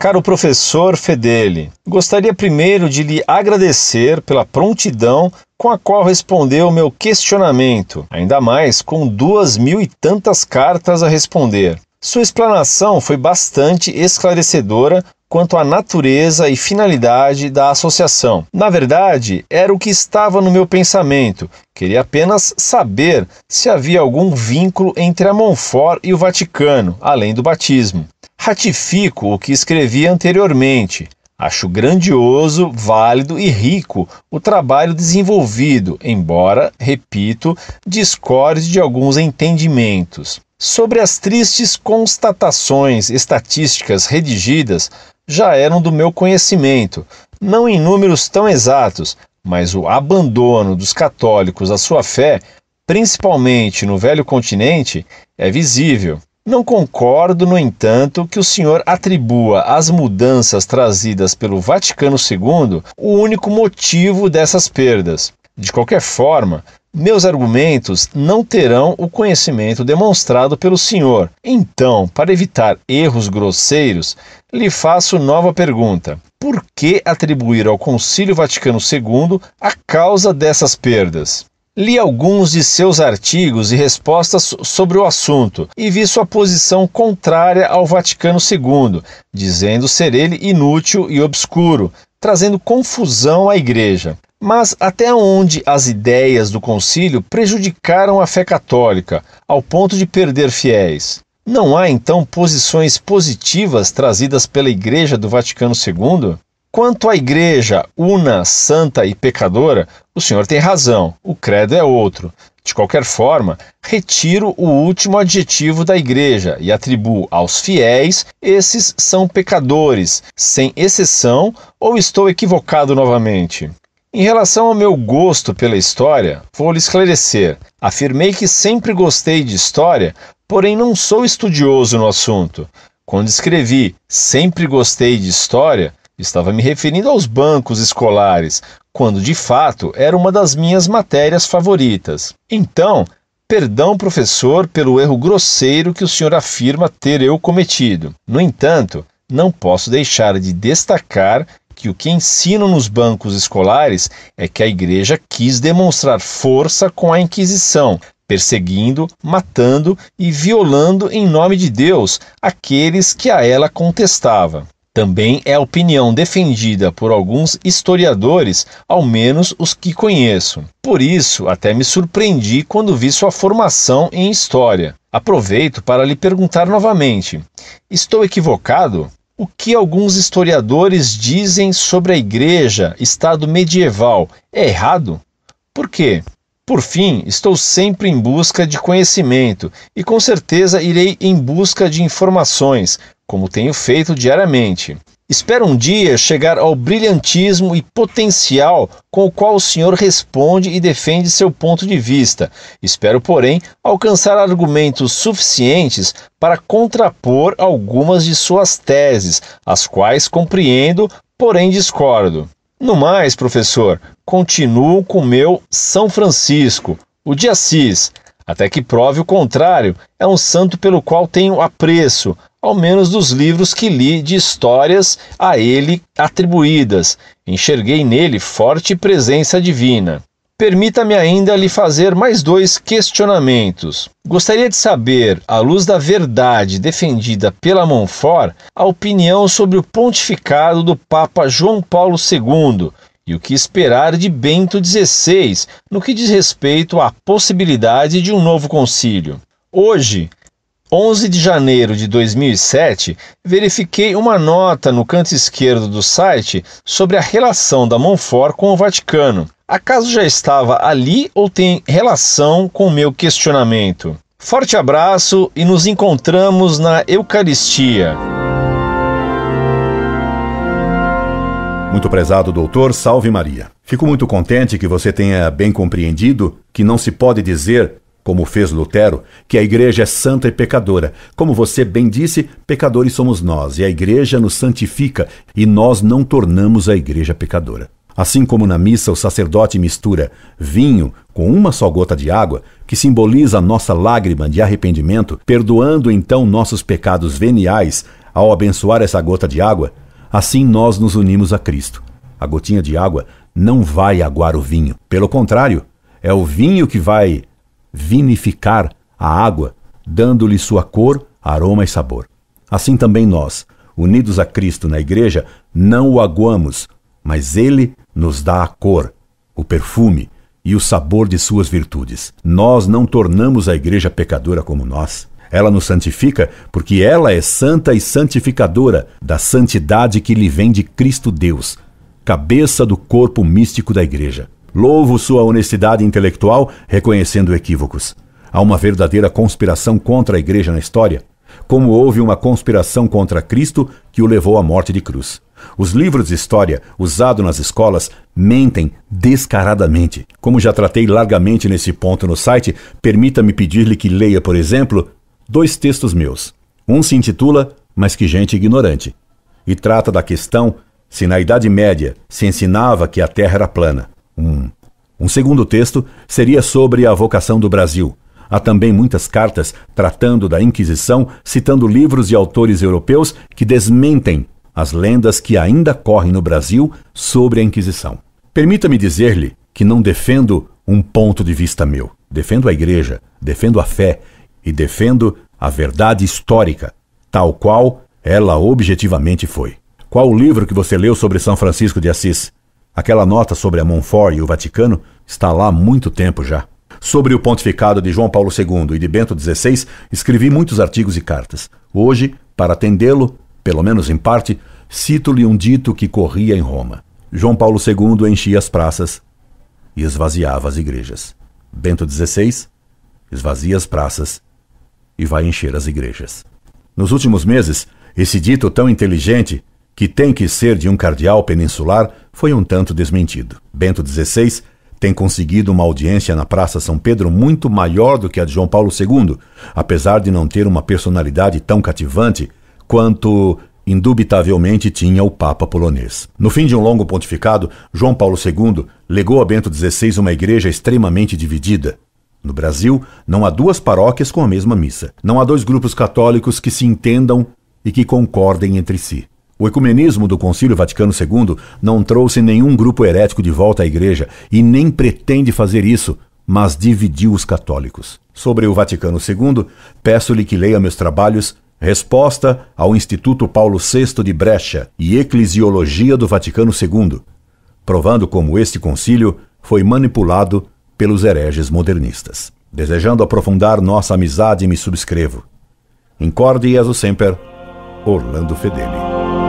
Caro professor Fedeli, gostaria primeiro de lhe agradecer pela prontidão com a qual respondeu o meu questionamento, ainda mais com duas mil e tantas cartas a responder. Sua explanação foi bastante esclarecedora quanto à natureza e finalidade da associação. Na verdade, era o que estava no meu pensamento. Queria apenas saber se havia algum vínculo entre a Monfort e o Vaticano, além do batismo. Ratifico o que escrevi anteriormente. Acho grandioso, válido e rico o trabalho desenvolvido, embora, repito, discorde de alguns entendimentos. Sobre as tristes constatações estatísticas redigidas, já eram do meu conhecimento, não em números tão exatos, mas o abandono dos católicos à sua fé, principalmente no velho continente, é visível. Não concordo, no entanto, que o senhor atribua às mudanças trazidas pelo Vaticano II o único motivo dessas perdas. De qualquer forma, meus argumentos não terão o conhecimento demonstrado pelo senhor. Então, para evitar erros grosseiros, lhe faço nova pergunta. Por que atribuir ao Concílio Vaticano II a causa dessas perdas? Li alguns de seus artigos e respostas sobre o assunto e vi sua posição contrária ao Vaticano II, dizendo ser ele inútil e obscuro, trazendo confusão à Igreja. Mas até onde as ideias do concílio prejudicaram a fé católica, ao ponto de perder fiéis? Não há então posições positivas trazidas pela Igreja do Vaticano II? Quanto à Igreja una, santa e pecadora, o senhor tem razão, o credo é outro. De qualquer forma, retiro o último adjetivo da Igreja e atribuo aos fiéis, esses são pecadores, sem exceção, ou estou equivocado novamente? Em relação ao meu gosto pela história, vou lhe esclarecer. Afirmei que sempre gostei de história, porém não sou estudioso no assunto. Quando escrevi sempre gostei de história, estava me referindo aos bancos escolares, quando de fato era uma das minhas matérias favoritas. Então, Perdão, professor, pelo erro grosseiro que o senhor afirma ter eu cometido. No entanto, não posso deixar de destacar que o que ensinam nos bancos escolares é que a igreja quis demonstrar força com a Inquisição, perseguindo, matando e violando em nome de Deus aqueles que a ela contestava. Também é a opinião defendida por alguns historiadores, ao menos os que conheço. Por isso, até me surpreendi quando vi sua formação em história. Aproveito para lhe perguntar novamente: estou equivocado? O que alguns historiadores dizem sobre a igreja, estado medieval, é errado? Por quê? Por fim, estou sempre em busca de conhecimento e com certeza irei em busca de informações, como tenho feito diariamente. Espero um dia chegar ao brilhantismo e potencial com o qual o senhor responde e defende seu ponto de vista. Espero, porém, alcançar argumentos suficientes para contrapor algumas de suas teses, as quais compreendo, porém discordo. No mais, professor, continuo com meu São Francisco, o de Assis. Até que prove o contrário, é um santo pelo qual tenho apreço, ao menos dos livros que li de histórias a ele atribuídas. Enxerguei nele forte presença divina. Permita-me ainda lhe fazer mais dois questionamentos. Gostaria de saber, à luz da verdade defendida pela Monfort, a opinião sobre o pontificado do Papa João Paulo II e o que esperar de Bento XVI no que diz respeito à possibilidade de um novo concílio. Hoje, 11 de janeiro de 2007, verifiquei uma nota no canto esquerdo do site sobre a relação da Monfort com o Vaticano. Acaso já estava ali ou tem relação com o meu questionamento? Forte abraço e nos encontramos na Eucaristia. Muito prezado doutor, salve Maria. Fico muito contente que você tenha bem compreendido que não se pode dizer como fez Lutero, que a igreja é santa e pecadora. Como você bem disse, pecadores somos nós, e a igreja nos santifica, e nós não tornamos a igreja pecadora. Assim como na missa o sacerdote mistura vinho com uma só gota de água, que simboliza a nossa lágrima de arrependimento, perdoando então nossos pecados veniais ao abençoar essa gota de água, assim nós nos unimos a Cristo. A gotinha de água não vai aguar o vinho. Pelo contrário, é o vinho que vai vinificar a água, dando-lhe sua cor, aroma e sabor. Assim também nós, unidos a Cristo na igreja, não o aguamos, mas ele nos dá a cor, o perfume e o sabor de suas virtudes. Nós não tornamos a igreja pecadora como nós. Ela nos santifica porque ela é santa e santificadora da santidade que lhe vem de Cristo Deus, cabeça do corpo místico da igreja. Louvo sua honestidade intelectual reconhecendo equívocos. Há uma verdadeira conspiração contra a igreja na história, como houve uma conspiração contra Cristo que o levou à morte de cruz. Os livros de história usados nas escolas mentem descaradamente. Como já tratei largamente nesse ponto no site, permita-me pedir-lhe que leia, por exemplo, dois textos meus. Um se intitula Mas que gente ignorante e trata da questão se na Idade Média se ensinava que a Terra era plana. Um, um segundo texto seria sobre a vocação do Brasil. Há também muitas cartas tratando da Inquisição, citando livros e autores europeus que desmentem as lendas que ainda correm no Brasil sobre a Inquisição. Permita-me dizer-lhe que não defendo um ponto de vista meu. Defendo a Igreja, defendo a fé e defendo a verdade histórica, tal qual ela objetivamente foi. Qual o livro que você leu sobre São Francisco de Assis? Aquela nota sobre a Montfort e o Vaticano está lá há muito tempo já. Sobre o pontificado de João Paulo II e de Bento XVI, escrevi muitos artigos e cartas. Hoje, para atendê-lo, pelo menos em parte, cito-lhe um dito que corria em Roma. João Paulo II enchia as praças e esvaziava as igrejas. Bento XVI esvazia as praças e vai encher as igrejas. Nos últimos meses, esse dito tão inteligente que tem que ser de um cardeal peninsular, foi um tanto desmentido. Bento XVI tem conseguido uma audiência na Praça São Pedro muito maior do que a de João Paulo II, apesar de não ter uma personalidade tão cativante quanto indubitavelmente tinha o Papa polonês. No fim de um longo pontificado, João Paulo II legou a Bento XVI uma igreja extremamente dividida. No Brasil, não há duas paróquias com a mesma missa. Não há dois grupos católicos que se entendam e que concordem entre si. O ecumenismo do Concílio Vaticano II não trouxe nenhum grupo herético de volta à Igreja e nem pretende fazer isso, mas dividiu os católicos. Sobre o Vaticano II, peço-lhe que leia meus trabalhos Resposta ao Instituto Paulo VI de Brecha e Eclesiologia do Vaticano II, provando como este concílio foi manipulado pelos hereges modernistas. Desejando aprofundar nossa amizade, me subscrevo. Incorde e semper, Orlando Fedeli.